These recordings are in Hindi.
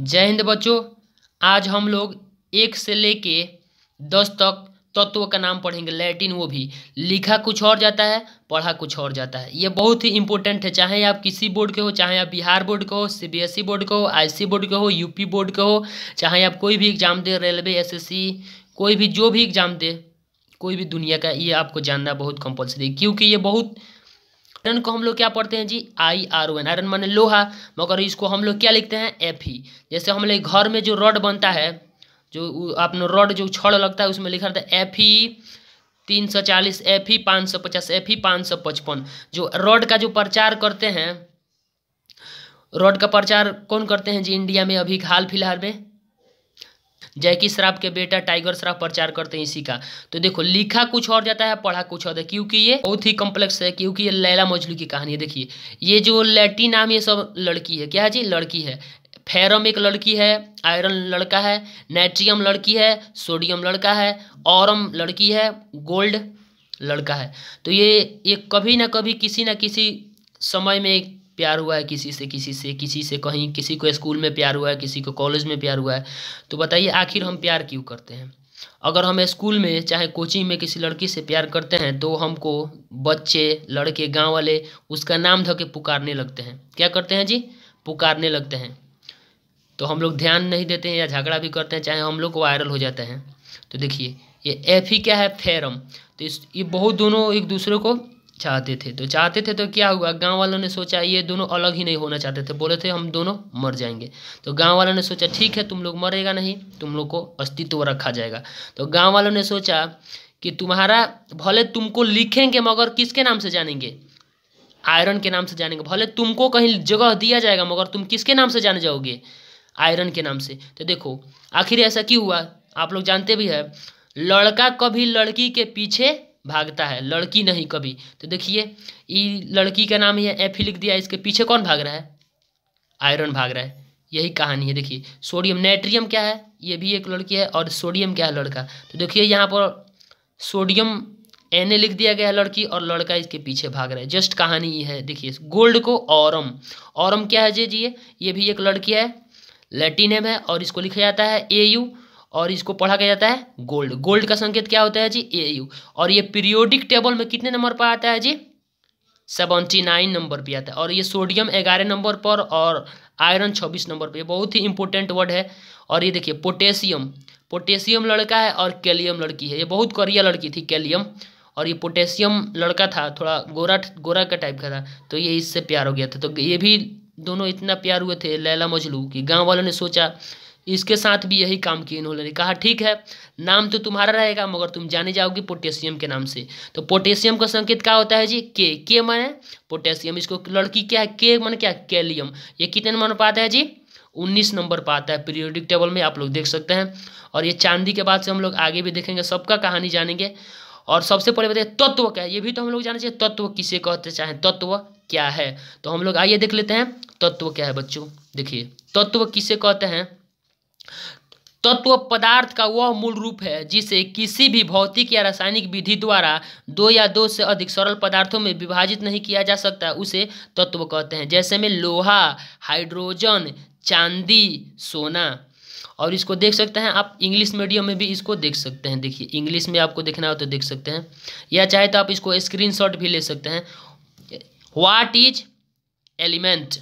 जय हिंद बच्चों आज हम लोग एक से लेके दस तक तत्व का नाम पढ़ेंगे लैटिन वो भी लिखा कुछ और जाता है पढ़ा कुछ और जाता है ये बहुत ही इंपॉर्टेंट है चाहे आप किसी बोर्ड के हो चाहे आप बिहार बोर्ड के हो सीबीएसई बोर्ड e के हो आईसी बोर्ड के हो यूपी बोर्ड के हो चाहे आप कोई भी एग्जाम दे रेलवे एसएससी कोई भी जो भी एग्जाम दे कोई भी दुनिया का ये आपको जानना बहुत कंपल्सरी क्योंकि ये बहुत आयरन को हम लोग क्या पढ़ते हैं जी I R O N iron माने लोहा मगर इसको हम लोग क्या लिखते हैं एफ ही e। जैसे हम लोग घर में जो रॉड बनता है जो अपना रॉड जो छड़ लगता है उसमें लिखा रहता है एफ ही e, तीन सौ चालीस एफ ई e, पाँच सौ पचास एफ ही पाँच सौ पचपन जो रॉड का जो प्रचार करते हैं रॉड का प्रचार कौन करते हैं जी इंडिया में अभी हाल फिलहाल में जैकी श्राफ के बेटा टाइगर श्राफ प्रचार करते हैं इसी का तो देखो लिखा कुछ और जाता है पढ़ा कुछ और क्योंकि ये बहुत ही कॉम्प्लेक्स है क्योंकि ये लैला मजलू की कहानी है देखिए ये जो लैटी नाम ये सब लड़की है क्या है जी लड़की है फेरम एक लड़की है आयरन लड़का है नाइट्रियम लड़की है सोडियम लड़का है औरम लड़की है गोल्ड लड़का है तो ये ये कभी ना कभी किसी ना किसी समय में प्यार हुआ है किसी से किसी से किसी से कहीं किसी को स्कूल में प्यार हुआ है किसी को कॉलेज में प्यार हुआ है तो बताइए आखिर हम प्यार क्यों करते हैं अगर हम स्कूल में चाहे कोचिंग में किसी लड़की से प्यार करते हैं तो हमको बच्चे लड़के गांव वाले उसका नाम धके पुकारने लगते हैं क्या करते हैं जी पुकारने लगते हैं तो हम लोग ध्यान नहीं देते हैं या झगड़ा भी करते हैं चाहे हम लोग वायरल हो जाते हैं तो देखिए ये एफ ही क्या है फेरम तो इस ये बहुत दोनों एक दूसरे को चाहते थे तो चाहते थे तो क्या हुआ गांव वालों ने सोचा ये दोनों अलग ही नहीं होना चाहते थे बोले थे हम दोनों मर जाएंगे तो गांव वालों ने सोचा ठीक है तुम लोग मरेगा नहीं तुम लोग को अस्तित्व रखा जाएगा तो गांव वालों ने सोचा कि तुम्हारा भले तुमको लिखेंगे मगर किसके नाम से जानेंगे आयरन के नाम से जानेंगे भले तुमको कहीं जगह दिया जाएगा मगर तुम किसके नाम से जाने जाओगे आयरन के नाम से तो देखो आखिर ऐसा क्यों हुआ आप लोग जानते भी है लड़का कभी लड़की के पीछे भागता है लड़की नहीं कभी तो देखिए ये लड़की का नाम है एफ ही लिख दिया इसके पीछे कौन भाग रहा है आयरन भाग रहा है यही कहानी है देखिए सोडियम नाइट्रियम क्या है ये भी एक लड़की है और सोडियम क्या है लड़का तो देखिए यहाँ पर सोडियम एन लिख दिया गया है लड़की और लड़का इसके पीछे भाग रहा है जस्ट कहानी ये है देखिए गोल्ड को औरम औरम क्या है जे जी ये भी एक लड़की है लैटिन है और इसको लिखा जाता है ए यू और इसको पढ़ा गया जाता है गोल्ड गोल्ड का संकेत क्या होता है जी ए यू और ये पीरियोडिक टेबल में कितने नंबर पर आता है जी सेवेंटी नाइन नंबर पर आता है और ये सोडियम ग्यारह नंबर पर और आयरन छब्बीस नंबर पर बहुत ही इंपॉर्टेंट वर्ड है और ये देखिए पोटेशियम पोटेशियम लड़का है और कैलियम लड़की है ये बहुत करिया लड़की थी कैलियम और ये पोटेशियम लड़का था थोड़ा गोरा गोरा का टाइप का था तो ये इससे प्यार हो गया था तो ये भी दोनों इतना प्यार हुए थे लैला मजलू कि गांव वालों ने सोचा इसके साथ भी यही काम किए इन्होंने ने कहा ठीक है नाम तो तुम्हारा रहेगा मगर तुम जाने जाओगे पोटेशियम के नाम से तो पोटेशियम का संकेत क्या होता है जी के के है पोटेशियम इसको लड़की क्या है के मन क्या कैलियम ये कितने नंबर पर आता है जी उन्नीस नंबर पर आता है पीरियोडिक टेबल में आप लोग देख सकते हैं और ये चांदी के बाद से हम लोग आगे भी देखेंगे सबका कहानी जानेंगे और सबसे पहले बताइए तत्व क्या है ये भी तो हम लोग जानना चाहिए तत्व किसे कहते चाहे तत्व क्या है तो हम लोग आइए देख लेते हैं तत्व क्या है बच्चों देखिए तत्व किसे कहते हैं तत्व पदार्थ का वह मूल रूप है जिसे किसी भी भौतिक या रासायनिक विधि द्वारा दो या दो से अधिक सरल पदार्थों में विभाजित नहीं किया जा सकता उसे तत्व कहते हैं जैसे में लोहा हाइड्रोजन चांदी सोना और इसको देख सकते हैं आप इंग्लिश मीडियम में भी इसको देख सकते हैं देखिए इंग्लिश में आपको देखना हो तो देख सकते हैं या चाहे तो आप इसको स्क्रीनशॉट भी ले सकते हैं what is element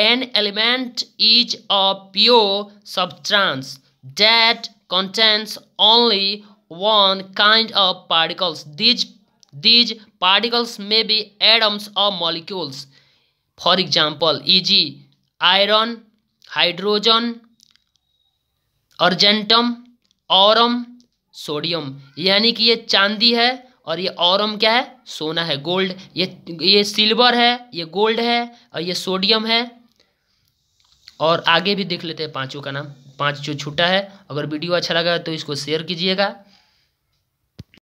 an element is a pure substance that contents only one kind of particles these these particles may be atoms और molecules for example is iron hydrogen argentum aurum sodium यानी कि ये चांदी है और ये औरम क्या है सोना है गोल्ड ये ये सिल्वर है ये गोल्ड है और ये सोडियम है और आगे भी देख लेते हैं पाँचों का नाम पाँच जो छूटा है अगर वीडियो अच्छा लगा तो इसको शेयर कीजिएगा